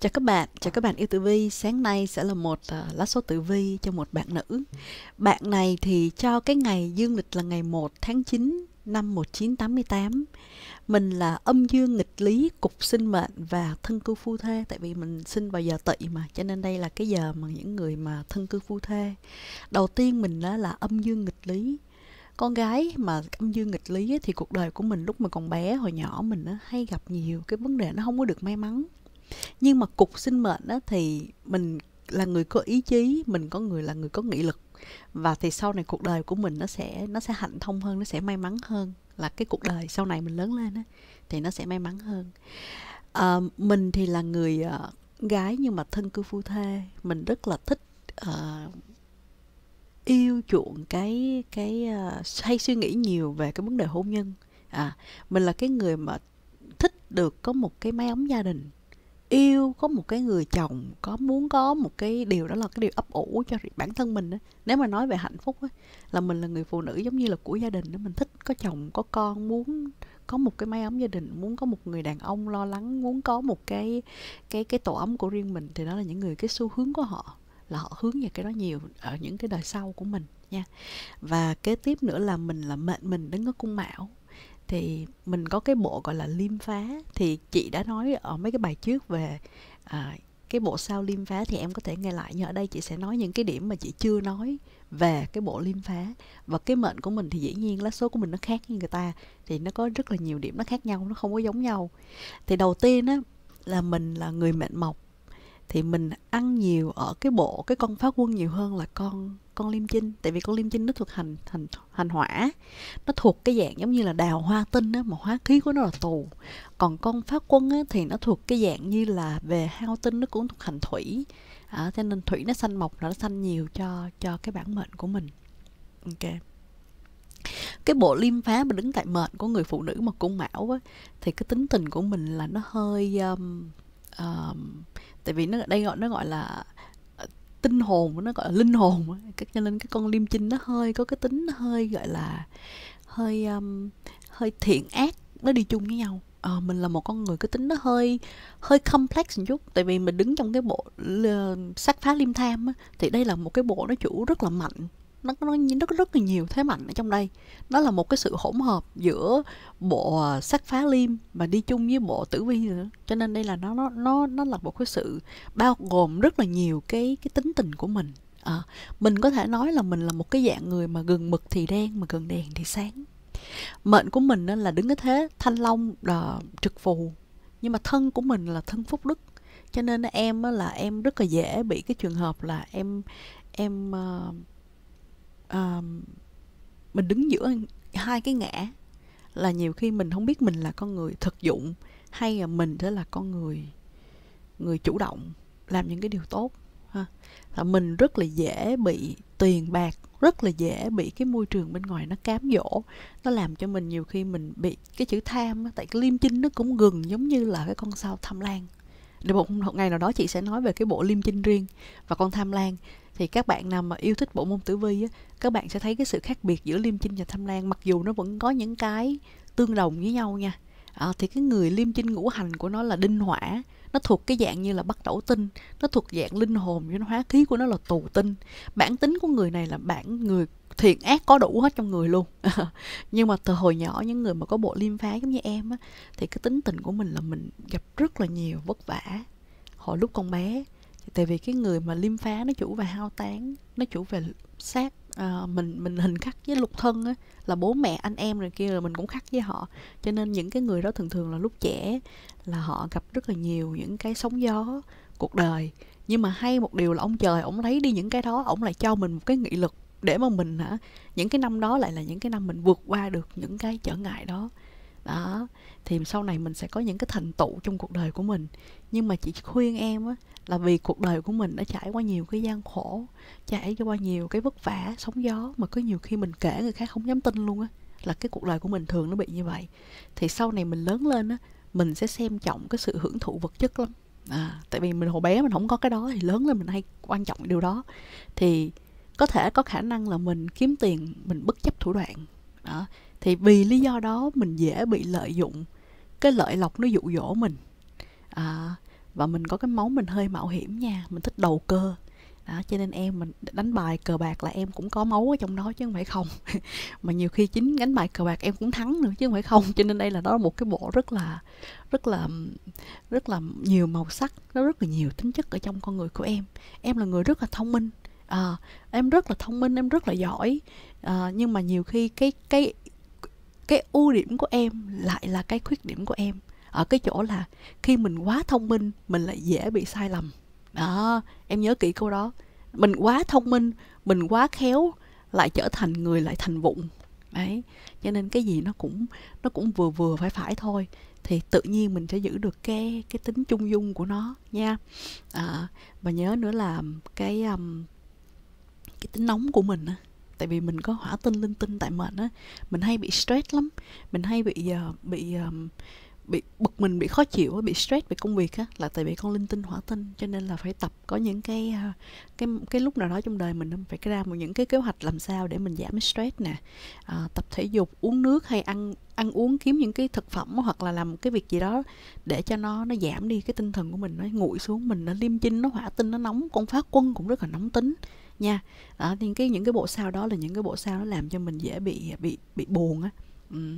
Chào các bạn, chào các bạn yêu tử vi. Sáng nay sẽ là một uh, lá số tử vi cho một bạn nữ. Bạn này thì cho cái ngày dương lịch là ngày 1 tháng 9 năm 1988. Mình là âm dương nghịch lý cục sinh mệnh và thân cư phu thê tại vì mình sinh vào giờ tỵ mà cho nên đây là cái giờ mà những người mà thân cư phu thê. Đầu tiên mình đó là âm dương nghịch lý con gái mà âm dương nghịch lý ấy, thì cuộc đời của mình lúc mà còn bé hồi nhỏ mình nó hay gặp nhiều cái vấn đề nó không có được may mắn nhưng mà cục sinh mệnh đó thì mình là người có ý chí mình có người là người có nghị lực và thì sau này cuộc đời của mình nó sẽ nó sẽ hạnh thông hơn nó sẽ may mắn hơn là cái cuộc đời sau này mình lớn lên á thì nó sẽ may mắn hơn à, mình thì là người uh, gái nhưng mà thân cư phu thê mình rất là thích uh, yêu chuộng cái cái uh, hay suy nghĩ nhiều về cái vấn đề hôn nhân à mình là cái người mà thích được có một cái mái ấm gia đình yêu có một cái người chồng có muốn có một cái điều đó là cái điều ấp ủ cho bản thân mình á nếu mà nói về hạnh phúc á là mình là người phụ nữ giống như là của gia đình đó mình thích có chồng có con muốn có một cái mái ấm gia đình muốn có một người đàn ông lo lắng muốn có một cái cái cái tổ ấm của riêng mình thì đó là những người cái xu hướng của họ là họ hướng về cái đó nhiều ở những cái đời sau của mình nha và kế tiếp nữa là mình là mệnh mình đứng ở cung mão thì mình có cái bộ gọi là liêm phá thì chị đã nói ở mấy cái bài trước về à, cái bộ sao liêm phá thì em có thể nghe lại nhưng ở đây chị sẽ nói những cái điểm mà chị chưa nói về cái bộ liêm phá và cái mệnh của mình thì dĩ nhiên lá số của mình nó khác như người ta thì nó có rất là nhiều điểm nó khác nhau nó không có giống nhau thì đầu tiên á là mình là người mệnh mộc thì mình ăn nhiều ở cái bộ cái con phá quân nhiều hơn là con con liêm chinh tại vì con liêm chinh nó thuộc hành hành hành hỏa nó thuộc cái dạng giống như là đào hoa tinh á mà hóa khí của nó là tù còn con phát quân á, thì nó thuộc cái dạng như là về hao tinh nó cũng thuộc hành thủy à, cho nên thủy nó xanh mộc nó xanh nhiều cho cho cái bản mệnh của mình ok cái bộ liêm phá mà đứng tại mệnh của người phụ nữ mà cung mão á, thì cái tính tình của mình là nó hơi um, um, tại vì nó đây gọi nó gọi là tinh hồn của nó gọi là linh hồn các cho nên cái con liêm chinh nó hơi có cái tính hơi gọi là hơi um, hơi thiện ác nó đi chung với nhau à, mình là một con người cái tính nó hơi hơi complex một chút tại vì mình đứng trong cái bộ uh, sát phá liêm tham á, thì đây là một cái bộ nó chủ rất là mạnh nó nó nó rất là nhiều thế mạnh ở trong đây nó là một cái sự hỗn hợp giữa bộ à, sắc phá liêm và đi chung với bộ tử vi nữa cho nên đây là nó nó nó nó là một cái sự bao gồm rất là nhiều cái cái tính tình của mình à, mình có thể nói là mình là một cái dạng người mà gần mực thì đen mà gần đèn thì sáng mệnh của mình là đứng cái thế thanh long là trực phù nhưng mà thân của mình là thân phúc đức cho nên em là em rất là dễ bị cái trường hợp là em em à, mình đứng giữa hai cái ngã là nhiều khi mình không biết mình là con người thực dụng hay là mình sẽ là con người người chủ động làm những cái điều tốt ha là mình rất là dễ bị tiền bạc rất là dễ bị cái môi trường bên ngoài nó cám dỗ nó làm cho mình nhiều khi mình bị cái chữ tham tại cái liêm chinh nó cũng gần giống như là cái con sao tham lan để một ngày nào đó chị sẽ nói về cái bộ liêm chinh riêng và con tham lan thì các bạn nào mà yêu thích bộ môn tử vi á, các bạn sẽ thấy cái sự khác biệt giữa liêm chinh và tham lan mặc dù nó vẫn có những cái tương đồng với nhau nha à, thì cái người liêm chinh ngũ hành của nó là đinh hỏa nó thuộc cái dạng như là bắt đầu tinh nó thuộc dạng linh hồn nhưng hóa khí của nó là tù tinh bản tính của người này là bản người thiện ác có đủ hết trong người luôn nhưng mà từ hồi nhỏ những người mà có bộ liêm phá giống như em á thì cái tính tình của mình là mình gặp rất là nhiều vất vả hồi lúc con bé tại vì cái người mà liêm phá nó chủ về hao tán nó chủ về xác à, mình mình hình khắc với lục thân á là bố mẹ anh em rồi kia rồi mình cũng khắc với họ cho nên những cái người đó thường thường là lúc trẻ là họ gặp rất là nhiều những cái sóng gió cuộc đời nhưng mà hay một điều là ông trời ổng lấy đi những cái đó ổng lại cho mình một cái nghị lực để mà mình hả những cái năm đó lại là những cái năm mình vượt qua được những cái trở ngại đó đó thì sau này mình sẽ có những cái thành tựu trong cuộc đời của mình nhưng mà chị khuyên em á là vì cuộc đời của mình đã trải qua nhiều cái gian khổ trải qua nhiều cái vất vả sóng gió mà có nhiều khi mình kể người khác không dám tin luôn á là cái cuộc đời của mình thường nó bị như vậy thì sau này mình lớn lên á mình sẽ xem trọng cái sự hưởng thụ vật chất lắm à, tại vì mình hồi bé mình không có cái đó thì lớn lên mình hay quan trọng điều đó thì có thể có khả năng là mình kiếm tiền mình bất chấp thủ đoạn đó thì vì lý do đó mình dễ bị lợi dụng cái lợi lộc nó dụ dỗ mình à, và mình có cái máu mình hơi mạo hiểm nha mình thích đầu cơ đó, à, cho nên em mình đánh bài cờ bạc là em cũng có máu ở trong đó chứ không phải không mà nhiều khi chính đánh bài cờ bạc em cũng thắng nữa chứ không phải không cho nên đây là đó là một cái bộ rất là rất là rất là nhiều màu sắc nó rất là nhiều tính chất ở trong con người của em em là người rất là thông minh à, em rất là thông minh em rất là giỏi à, nhưng mà nhiều khi cái cái cái ưu điểm của em lại là cái khuyết điểm của em ở cái chỗ là khi mình quá thông minh mình lại dễ bị sai lầm đó em nhớ kỹ câu đó mình quá thông minh mình quá khéo lại trở thành người lại thành vụng đấy cho nên cái gì nó cũng nó cũng vừa vừa phải phải thôi thì tự nhiên mình sẽ giữ được cái cái tính chung dung của nó nha à, và nhớ nữa là cái um, cái tính nóng của mình tại vì mình có hỏa tinh linh tinh tại mệnh á mình hay bị stress lắm mình hay bị uh, bị um, bị bực mình bị khó chịu bị stress về công việc á là tại vì con linh tinh hỏa tinh cho nên là phải tập có những cái ờ, cái cái lúc nào đó trong đời mình phải ra một những cái kế hoạch làm sao để mình giảm stress nè à, tập thể dục uống nước hay ăn ăn uống kiếm những cái thực phẩm hoặc là làm cái việc gì đó để cho nó nó giảm đi cái tinh thần của mình nó nguội xuống mình nó liêm chinh nó hỏa tinh nó nóng con phá quân cũng rất là nóng tính nha đó thì cái những cái bộ sao đó là những cái bộ sao nó làm cho mình dễ bị bị bị buồn á ừ.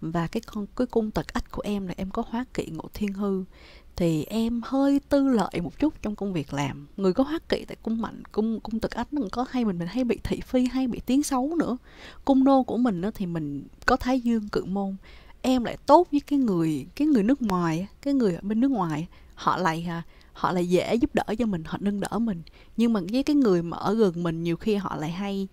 và cái con cái cung tật ách của em là em có hóa kỵ ngộ thiên hư thì em hơi tư lợi một chút trong công việc làm người có hóa kỵ tại cung mạnh cung cung tật ách mình có hay mình mình hay bị thị phi hay bị tiếng xấu nữa cung nô của mình đó thì mình có thái dương cự môn em lại tốt với cái người cái người nước ngoài cái người ở bên nước ngoài họ lại à, họ lại dễ giúp đỡ cho mình họ nâng đỡ mình nhưng mà với cái người mà ở gần mình nhiều khi họ lại hay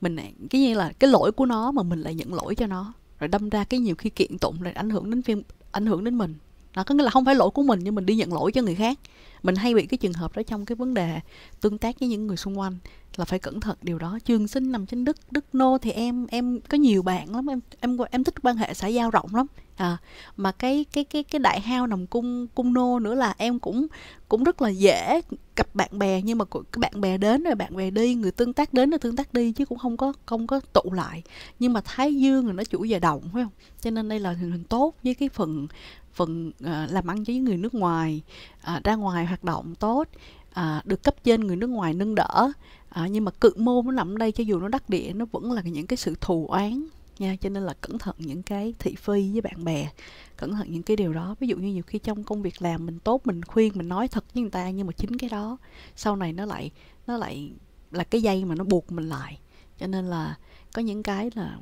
mình cái như là cái lỗi của nó mà mình lại nhận lỗi cho nó rồi đâm ra cái nhiều khi kiện tụng lại ảnh hưởng đến phim ảnh hưởng đến mình nó có nghĩa là không phải lỗi của mình nhưng mình đi nhận lỗi cho người khác mình hay bị cái trường hợp đó trong cái vấn đề tương tác với những người xung quanh là phải cẩn thận điều đó trường sinh nằm trên đức đức nô thì em em có nhiều bạn lắm em em em thích quan hệ xã giao rộng lắm à mà cái cái cái cái đại hao nằm cung cung nô nữa là em cũng cũng rất là dễ gặp bạn bè nhưng mà cái bạn bè đến rồi bạn bè đi người tương tác đến rồi tương tác đi chứ cũng không có không có tụ lại nhưng mà thái dương là nó chủ về động phải không cho nên đây là hình hình tốt với cái phần phần à, làm ăn với người nước ngoài à, ra ngoài hoạt động tốt à, được cấp trên người nước ngoài nâng đỡ à, nhưng mà cự môn nó nằm đây cho dù nó đắc địa nó vẫn là những cái sự thù oán nha cho nên là cẩn thận những cái thị phi với bạn bè cẩn thận những cái điều đó ví dụ như nhiều khi trong công việc làm mình tốt mình khuyên mình nói thật với người ta nhưng mà chính cái đó sau này nó lại nó lại là cái dây mà nó buộc mình lại cho nên là có những cái là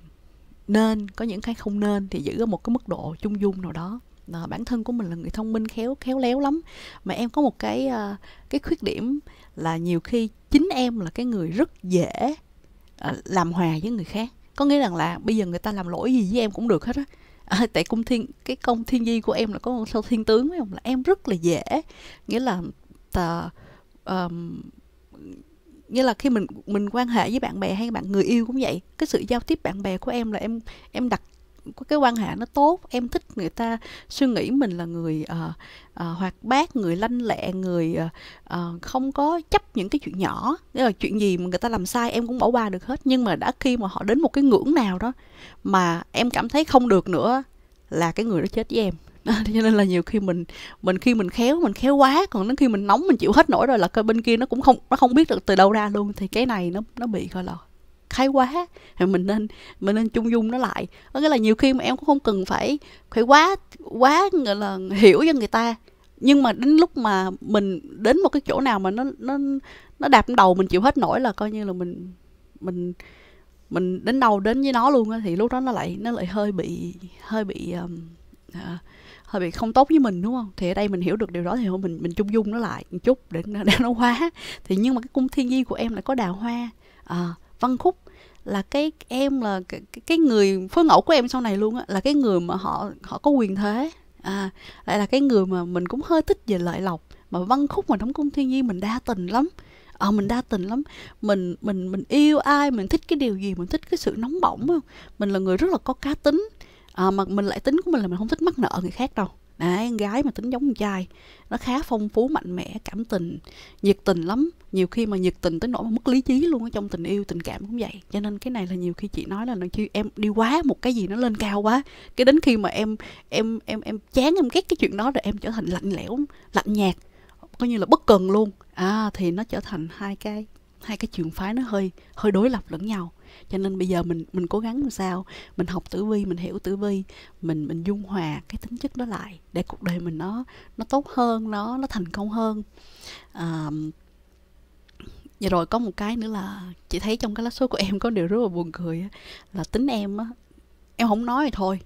nên có những cái không nên thì giữ ở một cái mức độ chung dung nào đó à, bản thân của mình là người thông minh khéo khéo léo lắm mà em có một cái uh, cái khuyết điểm là nhiều khi chính em là cái người rất dễ à, làm hòa với người khác có nghĩa rằng là bây giờ người ta làm lỗi gì với em cũng được hết á à, tại cung thiên cái công thiên di của em là có sao thiên tướng phải không là em rất là dễ nghĩa là tờ à, um, nghĩa là khi mình mình quan hệ với bạn bè hay bạn người yêu cũng vậy cái sự giao tiếp bạn bè của em là em em đặt cái quan hệ nó tốt em thích người ta suy nghĩ mình là người uh, uh, hoạt bát người lanh lẹ người uh, không có chấp những cái chuyện nhỏ nghĩa là chuyện gì mà người ta làm sai em cũng bỏ qua được hết nhưng mà đã khi mà họ đến một cái ngưỡng nào đó mà em cảm thấy không được nữa là cái người đó chết với em cho nên là nhiều khi mình mình khi mình khéo mình khéo quá còn đến khi mình nóng mình chịu hết nổi rồi là cơ bên kia nó cũng không nó không biết được từ đâu ra luôn thì cái này nó nó bị gọi là hay quá thì mình nên mình nên chung dung nó lại có nghĩa là nhiều khi mà em cũng không cần phải phải quá quá gọi là hiểu cho người ta nhưng mà đến lúc mà mình đến một cái chỗ nào mà nó nó nó đạp đầu mình chịu hết nổi là coi như là mình mình mình đến đầu đến với nó luôn á thì lúc đó nó lại nó lại hơi bị hơi bị um, uh, hơi bị không tốt với mình đúng không thì ở đây mình hiểu được điều đó thì mình mình chung dung nó lại một chút để, để nó hóa thì nhưng mà cái cung thiên di của em lại có đào hoa à, Văn Khúc là cái em là cái, cái người phối ngẫu của em sau này luôn á là cái người mà họ họ có quyền thế à lại là cái người mà mình cũng hơi thích về lợi lộc mà văn khúc mà đóng cung thiên nhiên mình đa tình lắm ờ à, mình đa tình lắm mình mình mình yêu ai mình thích cái điều gì mình thích cái sự nóng bỏng không mình là người rất là có cá tính à, mà mình lại tính của mình là mình không thích mắc nợ người khác đâu Đấy, gái mà tính giống con trai nó khá phong phú mạnh mẽ cảm tình nhiệt tình lắm nhiều khi mà nhiệt tình tới nỗi mà mất lý trí luôn ở trong tình yêu tình cảm cũng vậy cho nên cái này là nhiều khi chị nói là chị em đi quá một cái gì nó lên cao quá cái đến khi mà em em em em chán em ghét cái chuyện đó rồi em trở thành lạnh lẽo lạnh nhạt coi như là bất cần luôn à thì nó trở thành hai cái hai cái trường phái nó hơi hơi đối lập lẫn nhau cho nên bây giờ mình mình cố gắng làm sao mình học tử vi mình hiểu tử vi mình mình dung hòa cái tính chất đó lại để cuộc đời mình nó nó tốt hơn nó nó thành công hơn à, và rồi có một cái nữa là chị thấy trong cái lá số của em có điều rất là buồn cười là tính em á em không nói thì thôi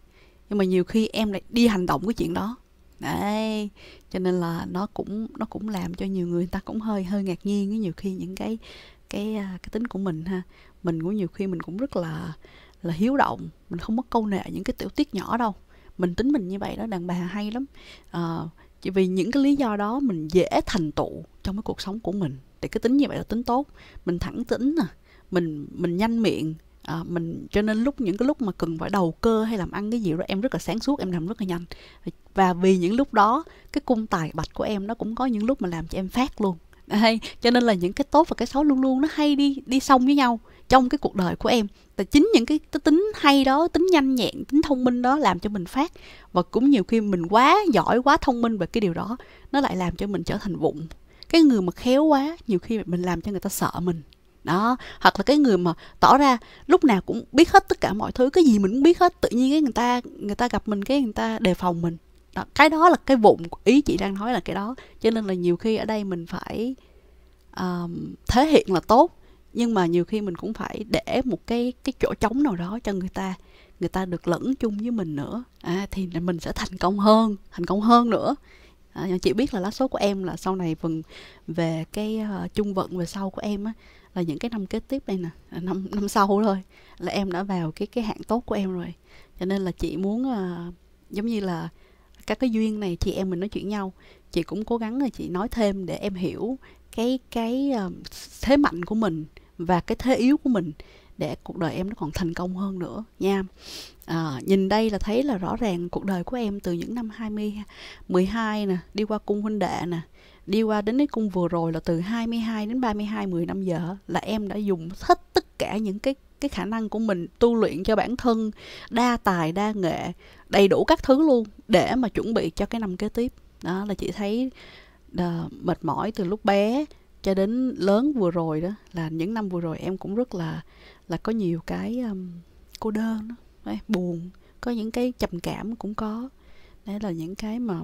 nhưng mà nhiều khi em lại đi hành động cái chuyện đó đấy cho nên là nó cũng nó cũng làm cho nhiều người, người ta cũng hơi hơi ngạc nhiên với nhiều khi những cái cái à, cái tính của mình ha mình cũng nhiều khi mình cũng rất là là hiếu động mình không có câu nệ những cái tiểu tiết nhỏ đâu mình tính mình như vậy đó đàn bà hay lắm à, chỉ vì những cái lý do đó mình dễ thành tựu trong cái cuộc sống của mình thì cái tính như vậy là tính tốt mình thẳng tính nè mình mình nhanh miệng à, mình cho nên lúc những cái lúc mà cần phải đầu cơ hay làm ăn cái gì đó em rất là sáng suốt em làm rất là nhanh và vì những lúc đó cái cung tài bạch của em nó cũng có những lúc mà làm cho em phát luôn hay cho nên là những cái tốt và cái xấu luôn luôn nó hay đi đi xong với nhau trong cái cuộc đời của em tại chính những cái, cái tính hay đó tính nhanh nhẹn tính thông minh đó làm cho mình phát và cũng nhiều khi mình quá giỏi quá thông minh về cái điều đó nó lại làm cho mình trở thành vụng cái người mà khéo quá nhiều khi mình làm cho người ta sợ mình đó hoặc là cái người mà tỏ ra lúc nào cũng biết hết tất cả mọi thứ cái gì mình cũng biết hết tự nhiên cái người ta người ta gặp mình cái người ta đề phòng mình đó, cái đó là cái vụng ý chị đang nói là cái đó cho nên là nhiều khi ở đây mình phải um, thể hiện là tốt nhưng mà nhiều khi mình cũng phải để một cái cái chỗ trống nào đó cho người ta người ta được lẫn chung với mình nữa à, thì mình sẽ thành công hơn thành công hơn nữa à, chị biết là lá số của em là sau này phần về cái uh, chung vận về sau của em á là những cái năm kế tiếp đây nè à, năm năm sau thôi là em đã vào cái cái hạng tốt của em rồi cho nên là chị muốn uh, giống như là các cái duyên này chị em mình nói chuyện nhau chị cũng cố gắng là chị nói thêm để em hiểu cái cái uh, thế mạnh của mình và cái thế yếu của mình để cuộc đời em nó còn thành công hơn nữa nha à, nhìn đây là thấy là rõ ràng cuộc đời của em từ những năm 20 12 nè đi qua cung huynh đệ nè đi qua đến cái cung vừa rồi là từ 22 đến 32 10 năm giờ là em đã dùng hết tất cả những cái cái khả năng của mình tu luyện cho bản thân đa tài đa nghệ đầy đủ các thứ luôn để mà chuẩn bị cho cái năm kế tiếp đó là chị thấy uh, mệt mỏi từ lúc bé cho đến lớn vừa rồi đó là những năm vừa rồi em cũng rất là là có nhiều cái um, cô đơn đó, buồn có những cái trầm cảm cũng có đấy là những cái mà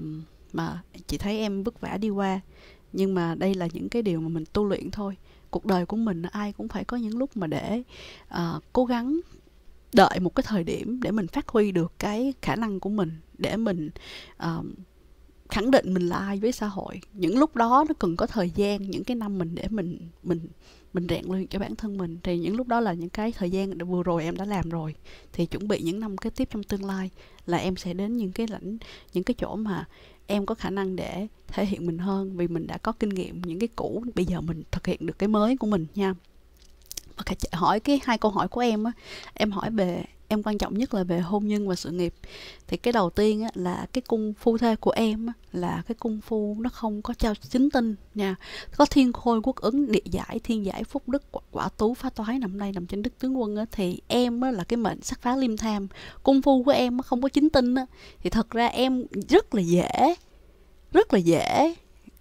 mà chị thấy em vất vả đi qua nhưng mà đây là những cái điều mà mình tu luyện thôi cuộc đời của mình ai cũng phải có những lúc mà để uh, cố gắng đợi một cái thời điểm để mình phát huy được cái khả năng của mình để mình uh, khẳng định mình là ai với xã hội những lúc đó nó cần có thời gian những cái năm mình để mình mình mình rèn luyện cho bản thân mình thì những lúc đó là những cái thời gian vừa rồi em đã làm rồi thì chuẩn bị những năm kế tiếp trong tương lai là em sẽ đến những cái lãnh những cái chỗ mà em có khả năng để thể hiện mình hơn vì mình đã có kinh nghiệm những cái cũ bây giờ mình thực hiện được cái mới của mình nha và hỏi cái hai câu hỏi của em á em hỏi về em quan trọng nhất là về hôn nhân và sự nghiệp thì cái đầu tiên á, là cái cung phu thê của em á, là cái cung phu nó không có trao chính tinh nha có thiên khôi quốc ứng địa giải thiên giải phúc đức quả, quả tú phá toái nằm đây nằm trên đức tướng quân á, thì em á, là cái mệnh sắc phá liêm tham cung phu của em á, không có chính tinh á, thì thật ra em rất là dễ rất là dễ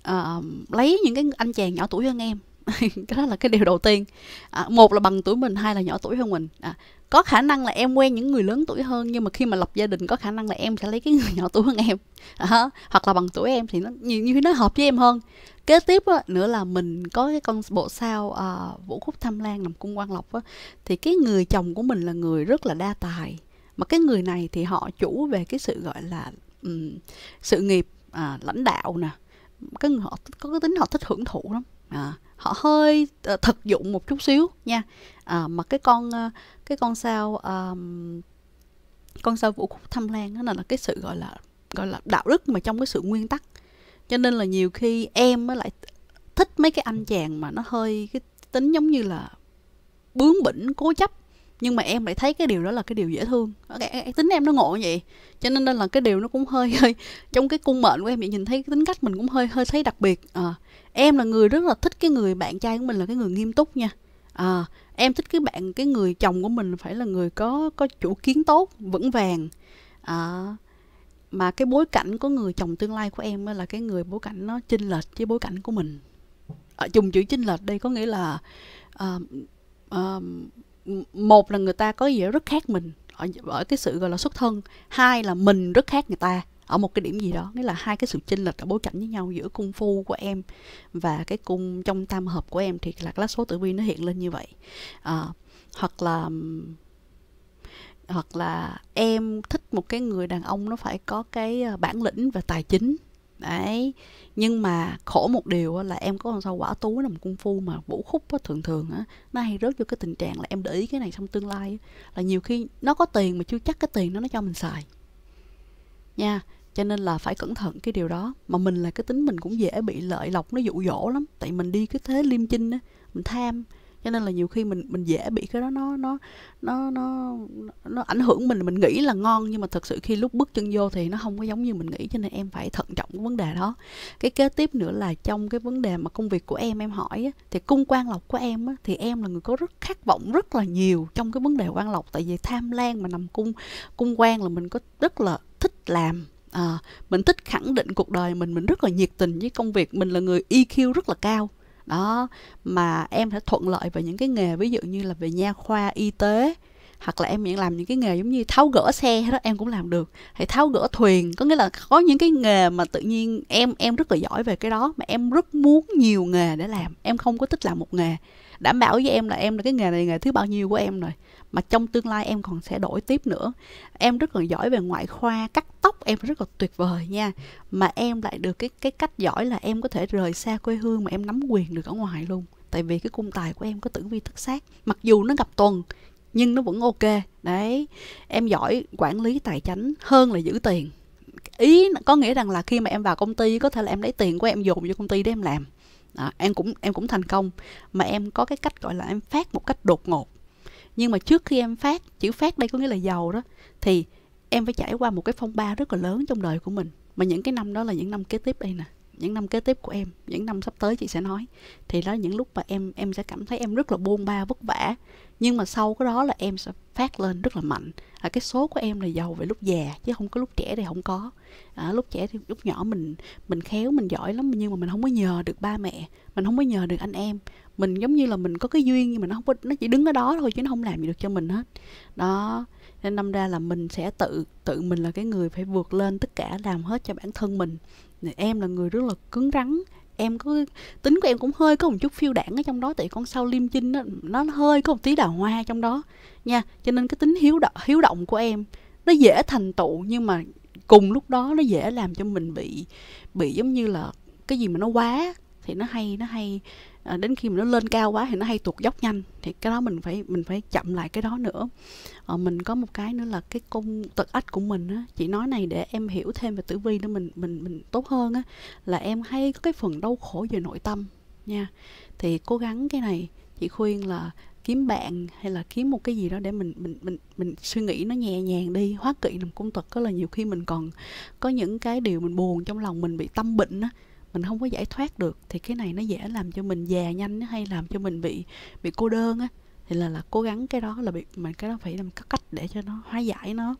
uh, lấy những cái anh chàng nhỏ tuổi hơn em cái đó là cái điều đầu tiên à, một là bằng tuổi mình hai là nhỏ tuổi hơn mình à, có khả năng là em quen những người lớn tuổi hơn nhưng mà khi mà lập gia đình có khả năng là em sẽ lấy cái người nhỏ tuổi hơn em à, hoặc là bằng tuổi em thì nó nhiều như nó hợp với em hơn kế tiếp á, nữa là mình có cái con bộ sao à, vũ khúc tham lan nằm cung quan lộc á, thì cái người chồng của mình là người rất là đa tài mà cái người này thì họ chủ về cái sự gọi là um, sự nghiệp à, lãnh đạo nè cái người họ có cái tính họ thích hưởng thụ lắm à, họ hơi ờ, thực dụng một chút xíu nha à, mà cái con ờ, cái con sao um, con sao vũ khúc thâm lan đó là cái sự gọi là gọi là đạo đức mà trong cái sự nguyên tắc cho nên là nhiều khi em mới lại thích mấy cái anh chàng mà nó hơi cái tính giống như là bướng bỉnh cố chấp nhưng mà em lại thấy cái điều đó là cái điều dễ thương cái, tính em nó ngộ vậy cho nên là cái điều nó cũng hơi hơi trong cái cung mệnh của em vậy nhìn thấy cái tính cách mình cũng hơi hơi thấy đặc biệt à, em là người rất là thích cái người bạn trai của mình là cái người nghiêm túc nha à, em thích cái bạn cái người chồng của mình phải là người có có chủ kiến tốt vững vàng à, mà cái bối cảnh của người chồng tương lai của em là cái người bối cảnh nó chinh lệch với bối cảnh của mình ở à, dùng chữ chinh lệch đây có nghĩa là uh, uh, một là người ta có gì rất khác mình ở, ở cái sự gọi là xuất thân hai là mình rất khác người ta ở một cái điểm gì đó nghĩa là hai cái sự chênh lệch ở bối cảnh với nhau giữa cung phu của em và cái cung trong tam hợp của em thì là lá số tử vi nó hiện lên như vậy à, hoặc là hoặc là em thích một cái người đàn ông nó phải có cái ờ, bản lĩnh và tài chính đấy nhưng mà khổ một điều là em có làm sao quả tú nằm cung phu mà vũ khúc á thường thường á nó hay rớt vô cái tình trạng là em để ý cái này trong tương lai là nhiều khi nó có tiền mà chưa chắc cái tiền nó nó cho mình xài nha cho nên là phải cẩn thận cái điều đó mà mình là cái tính mình cũng dễ bị lợi lộc nó dụ dỗ lắm tại mình đi cái thế liêm chinh á mình tham cho nên là nhiều khi mình mình dễ bị cái đó nó nó nó nó nó ảnh hưởng mình mình nghĩ là ngon nhưng mà thật sự khi lúc bước chân vô thì nó không có giống như mình nghĩ cho nên em phải thận trọng cái vấn đề đó cái kế tiếp nữa là trong cái vấn đề mà công việc của em em hỏi á, thì cung quan lộc của em á, thì em là người có rất khát vọng rất là nhiều trong cái vấn đề quan lộc tại vì tham lan mà nằm cung cung quan là mình có rất là thích làm à, mình thích khẳng định cuộc đời mình mình rất là nhiệt tình với công việc mình là người EQ rất là cao đó mà em sẽ thuận lợi về những cái nghề ví dụ như là về nha khoa y tế hoặc là em miễn làm những cái nghề giống như tháo gỡ xe đó em cũng làm được hay tháo gỡ thuyền có nghĩa là có những cái nghề mà tự nhiên em em rất là giỏi về cái đó mà em rất muốn nhiều nghề để làm em không có thích làm một nghề đảm bảo với em là em là cái nghề này nghề thứ bao nhiêu của em rồi mà trong tương lai em còn sẽ đổi tiếp nữa em rất là giỏi về ngoại khoa cắt tóc em rất là tuyệt vời nha mà em lại được cái cái cách giỏi là em có thể rời xa quê hương mà em nắm quyền được ở ngoài luôn tại vì cái cung tài của em có tử vi thất sát mặc dù nó gặp tuần nhưng nó vẫn ok đấy em giỏi quản lý tài chính hơn là giữ tiền ý có nghĩa rằng là khi mà em vào công ty có thể là em lấy tiền của em dồn vô công ty để em làm à, em cũng em cũng thành công mà em có cái cách gọi là em phát một cách đột ngột nhưng mà trước khi em phát chữ phát đây có nghĩa là giàu đó thì em phải trải qua một cái phong ba rất là lớn trong đời của mình mà những cái năm đó là những năm kế tiếp đây nè những năm kế tiếp của em những năm sắp tới chị sẽ nói thì đó những lúc mà em em sẽ cảm thấy em rất là buông ba vất vả nhưng mà sau cái đó là em sẽ phát lên rất là mạnh à, cái số của em là giàu về lúc già chứ không có lúc trẻ thì không có à, lúc trẻ thì lúc nhỏ mình mình khéo mình giỏi lắm nhưng mà mình không có nhờ được ba mẹ mình không có nhờ được anh em mình giống như là mình có cái duyên nhưng mà nó không có nó chỉ đứng ở đó thôi chứ nó không làm gì được cho mình hết đó nên đâm ra là mình sẽ tự tự mình là cái người phải vượt lên tất cả làm hết cho bản thân mình em là người rất là cứng rắn em có tính của em cũng hơi có một chút phiêu đảng ở trong đó tại con sau liêm chinh nó, nó hơi có một tí đào hoa trong đó nha cho nên cái tính hiếu động hiếu động của em nó dễ thành tựu nhưng mà cùng lúc đó nó dễ làm cho mình bị bị giống như là cái gì mà nó quá thì nó hay nó hay à, đến khi mà nó lên cao quá thì nó hay tuột dốc nhanh thì cái đó mình phải mình phải chậm lại cái đó nữa à, mình có một cái nữa là cái cung tật ách của mình á chị nói này để em hiểu thêm về tử vi để mình mình mình tốt hơn á là em hay có cái phần đau khổ về nội tâm nha thì cố gắng cái này chị khuyên là kiếm bạn hay là kiếm một cái gì đó để mình mình mình mình suy nghĩ nó nhẹ nhàng đi hóa kỵ làm cung tật có là nhiều khi mình còn có những cái điều mình buồn trong lòng mình bị tâm bệnh á mình không có giải thoát được thì cái này nó dễ làm cho mình già nhanh hay làm cho mình bị bị cô đơn á thì là là cố gắng cái đó là bị mình cái đó phải làm các cách để cho nó hóa giải nó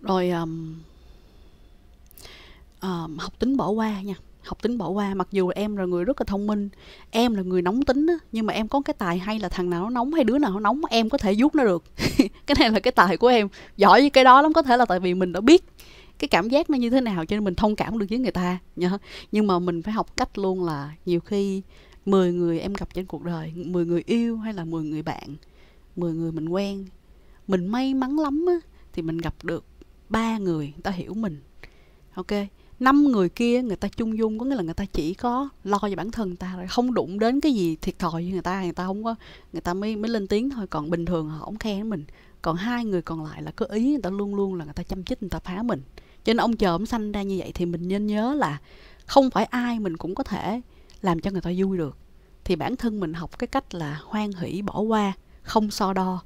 rồi um, um, học tính bỏ qua nha học tính bỏ qua mặc dù em là người rất là thông minh em là người nóng tính á nhưng mà em có cái tài hay là thằng nào nó nóng hay đứa nào nó nóng em có thể giúp nó được cái này là cái tài của em giỏi với cái đó lắm có thể là tại vì mình đã biết cái cảm giác nó như thế nào cho nên mình thông cảm được với người ta nhớ nhưng mà mình phải học cách luôn là nhiều khi 10 người em gặp trên cuộc đời 10 người yêu hay là 10 người bạn 10 người mình quen mình may mắn lắm á, thì mình gặp được ba người người ta hiểu mình ok năm người kia người ta chung dung có nghĩa là người ta chỉ có lo cho bản thân ta rồi không đụng đến cái gì thiệt thòi với người ta người ta không có người ta mới mới lên tiếng thôi còn bình thường họ không khen mình còn hai người còn lại là có ý người ta luôn luôn là người ta chăm chích người ta phá mình cho nên ông chờ ông sanh ra như vậy thì mình nên nhớ là không phải ai mình cũng có thể làm cho người ta vui được thì bản thân mình học cái cách là hoan hỷ bỏ qua không so đo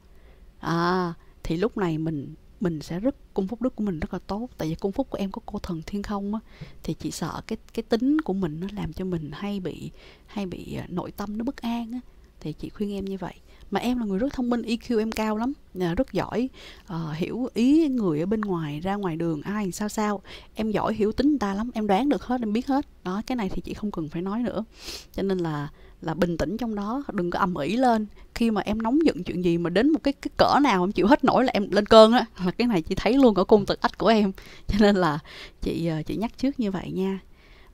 à, thì lúc này mình mình sẽ rất cung phúc đức của mình rất là tốt tại vì cung phúc của em có cô thần thiên không á thì chị sợ cái cái tính của mình nó làm cho mình hay bị hay bị à, nội tâm nó bất an á thì chị khuyên em như vậy mà em là người rất thông minh EQ em cao lắm à, rất giỏi uh, hiểu ý người ở bên ngoài ra ngoài đường ai sao sao em giỏi hiểu tính người ta lắm em đoán được hết em biết hết đó cái này thì chị không cần phải nói nữa cho nên là là bình tĩnh trong đó đừng có ầm ĩ lên khi mà em nóng giận chuyện gì mà đến một cái cái cỡ nào em chịu hết nổi là em lên cơn á là cái này chị thấy luôn ở cung tật ách của em cho nên là chị ờ, chị nhắc trước như vậy nha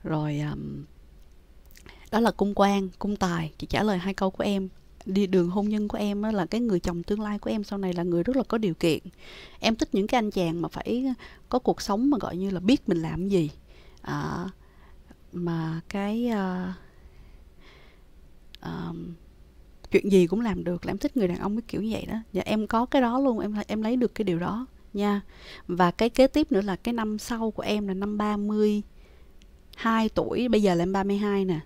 rồi um, đó là cung quan cung tài chị trả lời hai câu của em đi đường hôn nhân của em á, là cái người chồng tương lai của em sau này là người rất là có điều kiện em thích những cái anh chàng mà phải có cuộc sống mà gọi như là biết mình làm gì à, mà cái uh, uh, chuyện gì cũng làm được là em thích người đàn ông cái kiểu như vậy đó và dạ, em có cái đó luôn em em lấy được cái điều đó nha và cái kế tiếp nữa là cái năm sau của em là năm 32 tuổi bây giờ là em 32 nè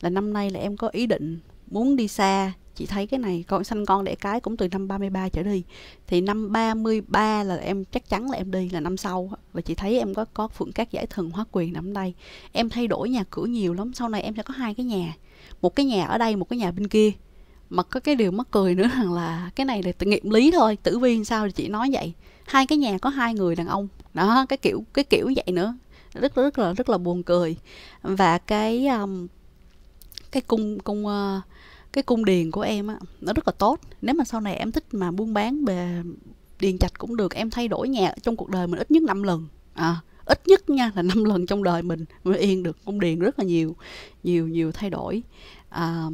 là năm nay là em có ý định muốn đi xa chị thấy cái này con sanh con đẻ cái cũng từ năm 33 trở đi thì năm 33 là em chắc chắn là em đi là năm sau và chị thấy em có có phượng các giải thần hóa quyền nằm đây em thay đổi nhà cửa nhiều lắm sau này em sẽ có hai cái nhà một cái nhà ở đây một cái nhà bên kia mà có cái điều mắc cười nữa rằng là cái này là tự nghiệm lý thôi tử vi sao thì chị nói vậy hai cái nhà có hai người đàn ông đó cái kiểu cái kiểu vậy nữa rất rất là rất là buồn cười và cái um, cái cung cung uh, cái cung điền của em á nó rất là tốt nếu mà sau này em thích mà buôn bán về điền trạch cũng được em thay đổi nhà trong cuộc đời mình ít nhất 5 lần à, ít nhất nha là 5 lần trong đời mình mới yên được cung điền rất là nhiều nhiều nhiều thay đổi à,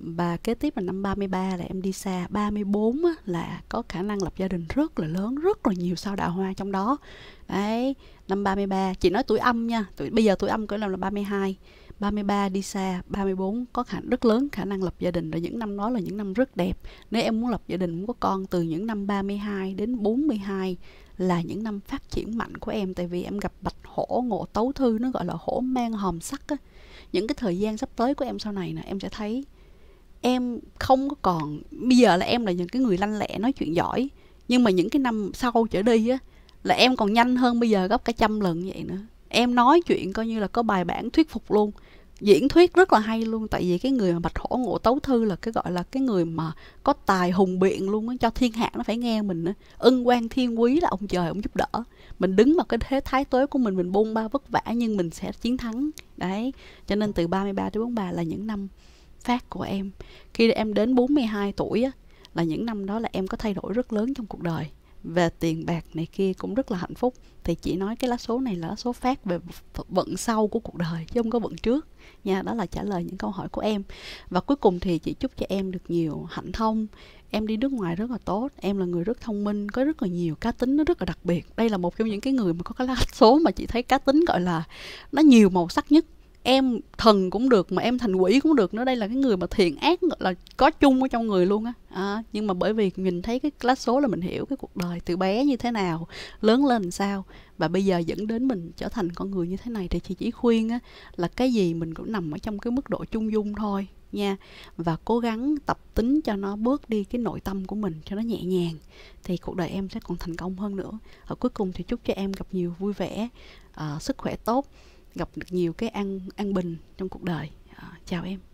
và kế tiếp là năm 33 là em đi xa 34 á, là có khả năng lập gia đình rất là lớn rất là nhiều sao đạo hoa trong đó đấy năm 33 chị nói tuổi âm nha tuổi bây giờ tuổi âm cỡ làm là 32 33 đi xa, 34 có khả rất lớn khả năng lập gia đình rồi những năm đó là những năm rất đẹp. Nếu em muốn lập gia đình muốn có con từ những năm 32 đến 42 là những năm phát triển mạnh của em tại vì em gặp bạch hổ ngộ tấu thư nó gọi là hổ mang hòm sắt á. Những cái thời gian sắp tới của em sau này nè em sẽ thấy em không có còn bây giờ là em là những cái người lanh lẹ nói chuyện giỏi nhưng mà những cái năm sau trở đi á là em còn nhanh hơn bây giờ gấp cả trăm lần vậy nữa em nói chuyện coi như là có bài bản thuyết phục luôn diễn thuyết rất là hay luôn tại vì cái người mà bạch hổ ngộ tấu thư là cái gọi là cái người mà có tài hùng biện luôn á cho thiên hạ nó phải nghe mình á ân quan thiên quý là ông trời ông giúp đỡ mình đứng vào cái thế thái tuế của mình mình bôn ba vất vả nhưng mình sẽ chiến thắng đấy cho nên từ 33 đến 43 là những năm phát của em khi em đến 42 tuổi á là những năm đó là em có thay đổi rất lớn trong cuộc đời về tiền bạc này kia cũng rất là hạnh phúc thì chỉ nói cái lá số này là lá số phát về vận sau của cuộc đời chứ không có vận trước nha đó là trả lời những câu hỏi của em và cuối cùng thì chị chúc cho em được nhiều hạnh thông em đi nước ngoài rất là tốt em là người rất thông minh có rất là nhiều cá tính nó rất là đặc biệt đây là một trong những cái người mà có cái lá số mà chị thấy cá tính gọi là nó nhiều màu sắc nhất em thần cũng được mà em thành quỷ cũng được nữa đây là cái người mà thiện ác là có chung ở trong người luôn á à, nhưng mà bởi vì nhìn thấy cái lá số là mình hiểu cái cuộc đời từ bé như thế nào lớn lên sao và bây giờ dẫn đến mình trở thành con người như thế này thì chị chỉ khuyên á là cái gì mình cũng nằm ở trong cái mức độ chung dung thôi nha và cố gắng tập tính cho nó bước đi cái nội tâm của mình cho nó nhẹ nhàng thì cuộc đời em sẽ còn thành công hơn nữa ở cuối cùng thì chúc cho em gặp nhiều vui vẻ uh, sức khỏe tốt gặp được nhiều cái an an bình trong cuộc đời ờ, chào em